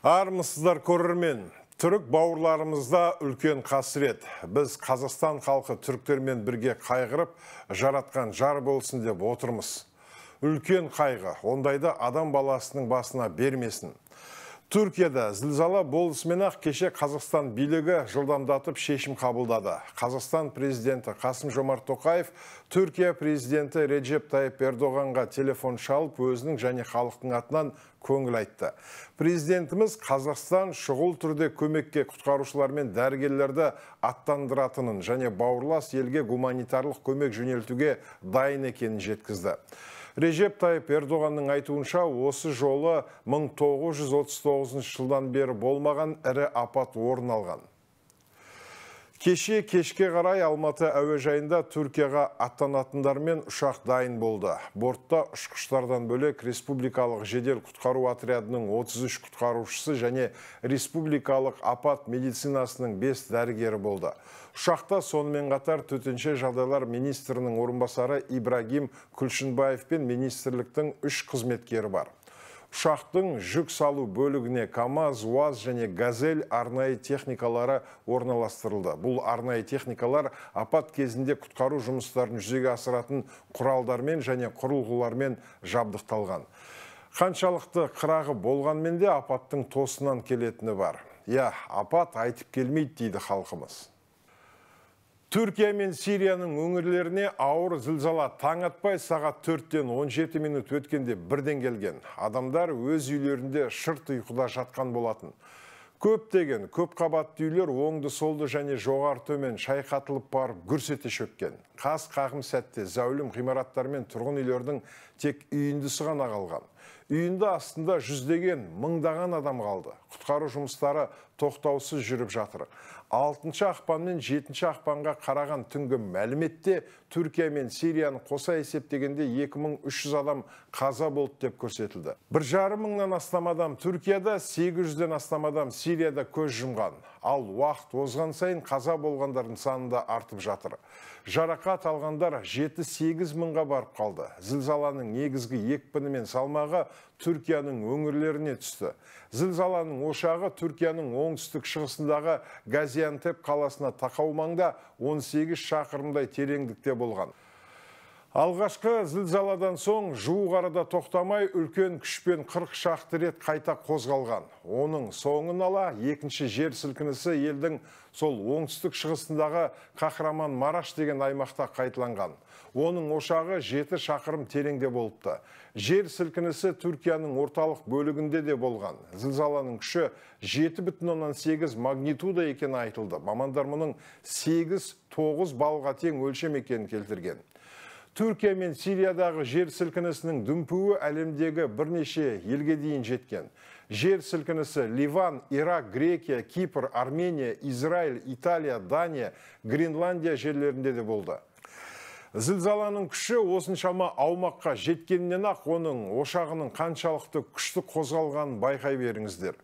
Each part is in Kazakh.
Армысыздар көрермен, түрік бауырларымызда үлкен қасірет. Біз Қазақстан қалқы түріктермен бірге қайғырып, жаратқан жар болсын деп отырмыз. Үлкен қайғы, ондайды адам баласының басына бермесін. Түркияда зілзала болысымен ақ кеше Қазақстан билігі жылдамдатып шешім қабылдады. Қазақстан президенті Қасым Жомарт Тоқаев Түркия президенті Реджеп Тайып Ердоғанға телефон шалып өзінің және халықтың атынан көңіл айтты. Президентіміз Қазақстан шұғыл түрде көмекке құтқарушылармен мен дәрігерлерді аттандыратынын және бауырлас елге гуманитарлық көмек жөнелтуге дайын екенін жеткізді. Режеп Тайып Ердоғанның айтуынша, осы жолы 1939 жылдан бері болмаған ірі апат орын алған. Кеше кешке қарай Алматы әуежайында Түркияға аттанатындармен ұшақ дайын болды. Бортта ұшқыштардан бөлек республикалық жедел құтқару отрядының 33 құтқарушысы және республикалық апат медицинасының 5 дәрігері болды. Ұшақта сонымен қатар төтенше жағдайлар министрінің орынбасары Ибрагим Күлшінбаев пен министрліктің 3 қызметкері бар ұшақтың жүк салу бөлігіне камаз уаз және газель арнайы техникалары орналастырылды бұл арнайы техникалар апат кезінде құтқару жұмыстарын жүзеге асыратын құралдармен және құрылғылармен жабдықталған қаншалықты қырағы болғанмен де апаттың тосынан келетіні бар Я, иә, апат айтып келмейді дейді халқымыз Түркия мен Сирияның өңірлеріне ауыр зілзала таң атпай сағат 4-тен 17 минут өткенде бірден келген. Адамдар өз үйлерінде шырт ұйқыда жатқан болатын. Көптеген көп қабатты үйлер оңды солды және жоғары төмен шайқатылып барып гүрсете шөккен. Қас қағым сәтте зәулім ғимараттар мен тұрғын үйлердің тек үйіндісі ғана қалған. Үйінді астында жүздеген мыңдаған адам қалды. Құтқару жұмыстары тоқтаусыз жүріп жатыр. 6 ақпан мен 7 ақпанға қараған түнгі мәліметте Түркия мен Сирияны қоса есептегенде 2300 адам қаза болды деп көрсетілді. Бір жарым мыңнан астам адам Түркияда, 800-ден астам адам Сирияда көз жұмған ал уақыт озған сайын қаза болғандардың саны да артып жатыр жарақат алғандар 7-8 мыңға барып қалды зілзаланың негізгі екпіні мен салмағы түркияның өңірлеріне түсті зілзаланың ошағы түркияның оңтүстік шығысындағы газиантеп қаласына тақау маңда 18 шақырымдай тереңдікте болған Алғашқы зілзаладан соң жуғарыда тоқтамай үлкен күшпен 40 шақты рет қайта қозғалған. Оның соңын ала екінші жер сілкінісі елдің сол оңтүстік шығысындағы Қақраман Мараш деген аймақта қайтыланған. Оның ошағы жеті шақырым тереңде болыпты. Жер сілкінісі Түркияның орталық бөлігінде де болған. Зілзаланың күші 7,8 магнитуда екені айтылды. Мамандар мұның 8-9 балға тең өлшем екенін келтірген. Түркия мен Сириядағы жер сілкінісінің дүмпуі әлемдегі бірнеше елге дейін жеткен. Жер сілкінісі Ливан, Ирак, Грекия, Кипр, Армения, Израиль, Италия, Дания, Гренландия жерлерінде де болды. Зілзаланың күші осыншама аумаққа жеткеннен ақ оның ошағының қаншалықты күшті қозғалған байқай беріңіздер.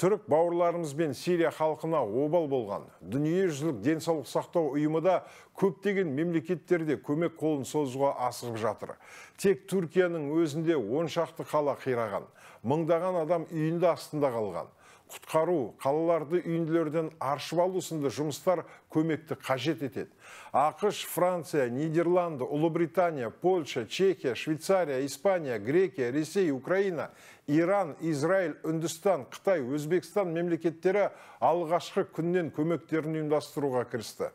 Түрік бауырларымыз бен Сирия халқына обал болған. дүние жүзілік денсаулық сақтау ұйымы да көптеген мемлекеттерде көмек қолын созуға асығып жатыр. Тек Түркияның өзінде оншақты қала қираған. Мыңдаған адам үйінді астында қалған құтқару қалаларды үйінділерден аршып алу жұмыстар көмекті қажет етеді ақш франция нидерланды ұлыбритания польша чехия швейцария испания грекия ресей украина иран израиль үндістан қытай өзбекстан мемлекеттері алғашқы күннен көмектерін ұйымдастыруға кірісті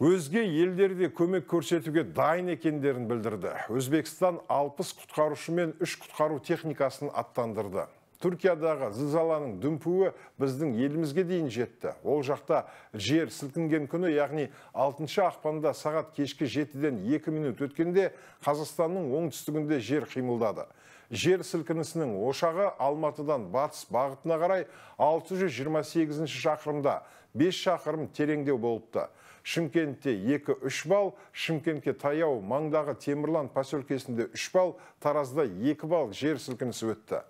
өзге елдерде көмек көрсетуге дайын екендерін білдірді өзбекстан 60 құтқарушы мен үш құтқару техникасын аттандырды түркиядағы зызаланың дүмпуі біздің елімізге дейін жетті ол жақта жер сілкінген күні яғни 6 ақпанда сағат кешкі жетіден 2 минут өткенде қазақстанның оңтүстігінде жер қимылдады жер сілкінісінің ошағы алматыдан батыс бағытына қарай 628 шақырымда 5 шақырым тереңдеу болыпты шымкентте 2-3 балл шымкентке таяу маңдағы темірлан поселкесінде 3 балл таразда 2 балл жер сілкінісі өтті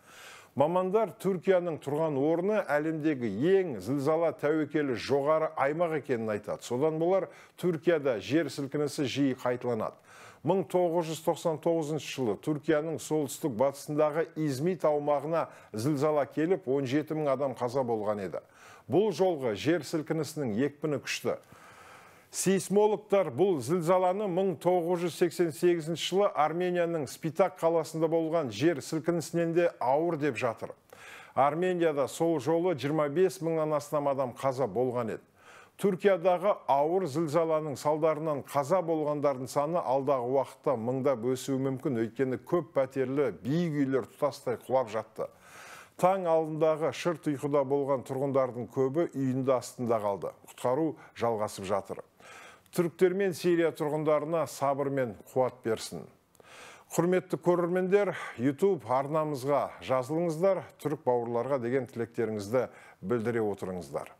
Мамандар Түркияның тұрған орны әлемдегі ең зілзала тәуекелі жоғары аймақ екенін айтады. Содан болар Түркияда жер сілкінісі жиі қайталанады. 1999 жылы Түркияның солтүстік батысындағы Измит аумағына зілзала келіп 17 адам қаза болған еді. Бұл жолғы жер сілкінісінің екпіні күшті. Сейсмологтар бұл зілзаланы 1988 жылы Арменияның Спитак қаласында болған жер сілкінісінен ауыр деп жатыр. Арменияда сол жолы 25 мыңнан астам адам қаза болған еді. Түркиядағы ауыр зілзаланың салдарынан қаза болғандардың саны алдағы уақытта мыңдап өсуі мүмкін өйткені көп пәтерлі биік үйлер тұтастай құлап жатты таң алдындағы шырт ұйқыда болған тұрғындардың көбі үйінді астында қалды құтқару жалғасып жатыр түріктер мен сирия тұрғындарына сабыр мен қуат берсін құрметті көрермендер YouTube арнамызға жазылыңыздар түрік бауырларға деген тілектеріңізді білдіре отырыңыздар